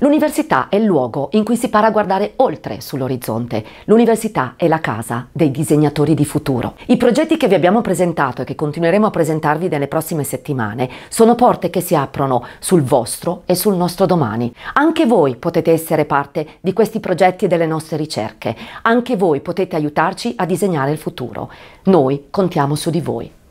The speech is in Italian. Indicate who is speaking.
Speaker 1: L'università è il
Speaker 2: luogo in cui si para a guardare oltre sull'orizzonte. L'università è la casa dei disegnatori di futuro. I progetti che vi abbiamo presentato e che continueremo a presentarvi nelle prossime settimane sono porte che si aprono sul vostro e sul nostro domani. Anche voi potete essere parte di questi progetti e delle nostre ricerche. Anche voi potete aiutarci a disegnare il futuro. Noi contiamo su di voi.